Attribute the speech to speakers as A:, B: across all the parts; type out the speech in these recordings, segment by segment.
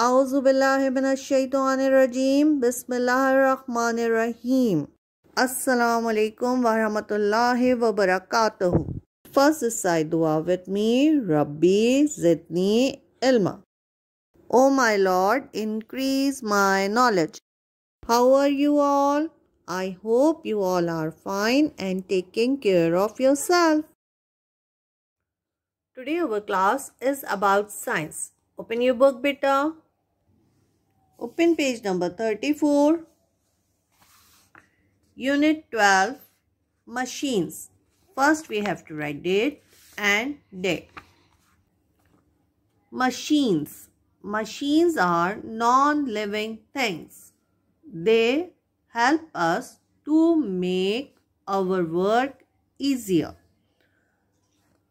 A: आउज़बिल्लाशतरजीम बसमीम अल्लाम warahmatullahi wabarakatuh. First side dua with me, Rabbi zidni ilma. O my Lord, increase my knowledge. How are you all? I hope you all are fine and taking care of yourself. Today our class is about science. Open your book beta. Open page number 34. Unit 12. Machines. First we have to write date and day. Machines. Machines are non-living things. They help us to make our work easier.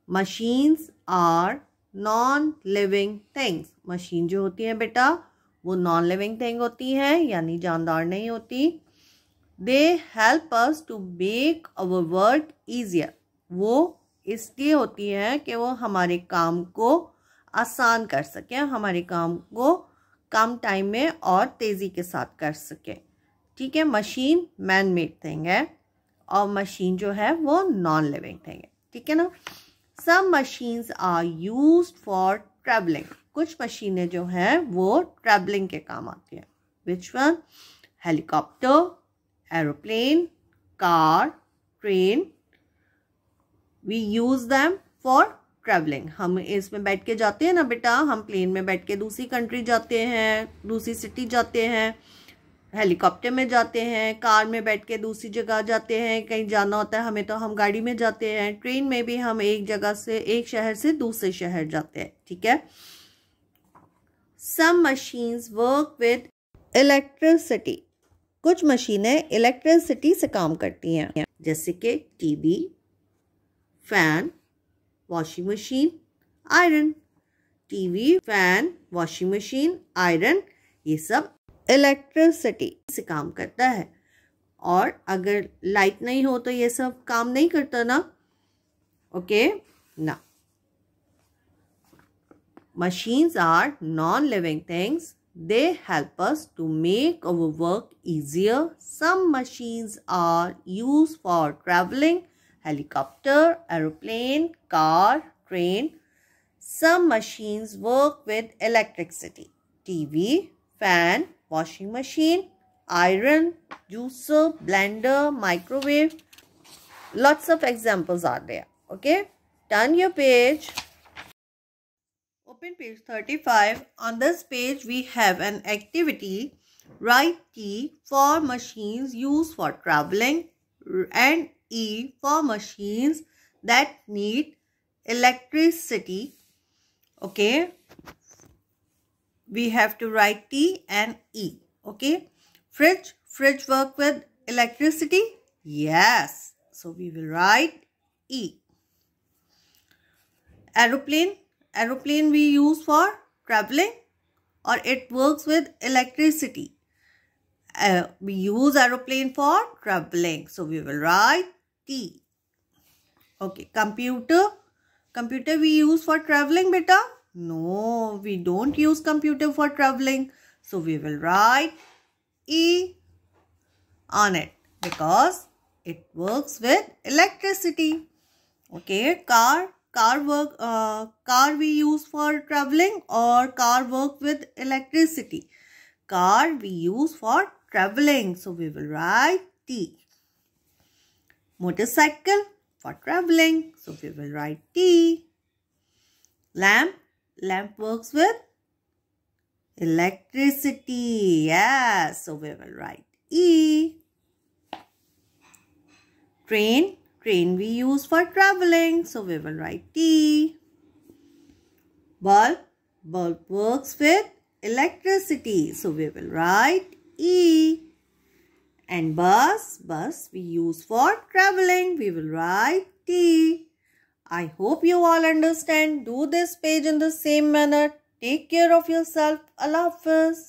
A: Machines are non-living things. Machine जो होती हैं बेटा वो non living thing होती हैं यानी जानदार नहीं होती they help us to make our work easier वो इसलिए होती है कि वो हमारे काम को आसान कर सकें हमारे काम को कम टाइम में और तेज़ी के साथ कर सकें ठीक है मशीन मैन मेड थिंग है और मशीन जो है वो नॉन लिविंग थिंग है ठीक है ना some machines are use for travelling कुछ मशीनें जो हैं वो ट्रैवलिंग के काम आती हैं which one helicopter aeroplane car train we use them for travelling हम इसमें बैठ के जाते हैं ना बेटा हम प्लेन में बैठ के दूसरी कंट्री जाते हैं दूसरी सिटी जाते हैं हेलीकॉप्टर में जाते हैं कार में बैठ के दूसरी जगह जाते हैं कहीं जाना होता है हमें तो हम गाड़ी में जाते हैं ट्रेन में भी हम एक जगह से एक शहर से दूसरे शहर जाते हैं ठीक है some machines work with electricity कुछ मशीनें इलेक्ट्रिसिटी से काम करती हैं जैसे कि TV fan washing machine iron TV fan washing machine iron ये सब इलेक्ट्रिसिटी से काम करता है और अगर लाइट नहीं हो तो ये सब काम नहीं करता ना ओके ना Machines are non-living things. They help us to make our work easier. Some machines are used for traveling, helicopter, aeroplane, car, train. Some machines work with electricity, TV, fan, washing machine, iron, juicer, blender, microwave. Lots of examples are there. Okay. Turn your page open page 35. On this page, we have an activity, write T for machines used for traveling and E for machines that need electricity. Okay. We have to write T and E. Okay. Fridge. Fridge work with electricity? Yes. So we will write E. Aeroplane aeroplane we use for traveling or it works with electricity. Uh, we use aeroplane for traveling. So we will write T. Okay, computer. Computer we use for traveling, beta? No, we don't use computer for traveling. So we will write E on it because it works with electricity. Okay, car car work uh, car we use for traveling or car work with electricity car we use for traveling so we will write t motorcycle for traveling so we will write t lamp lamp works with electricity yes so we will write e train Train we use for traveling. So we will write T. Bulb. Bulb works with electricity. So we will write E. And bus. Bus we use for traveling. We will write T. I hope you all understand. Do this page in the same manner. Take care of yourself. Allah Hafiz.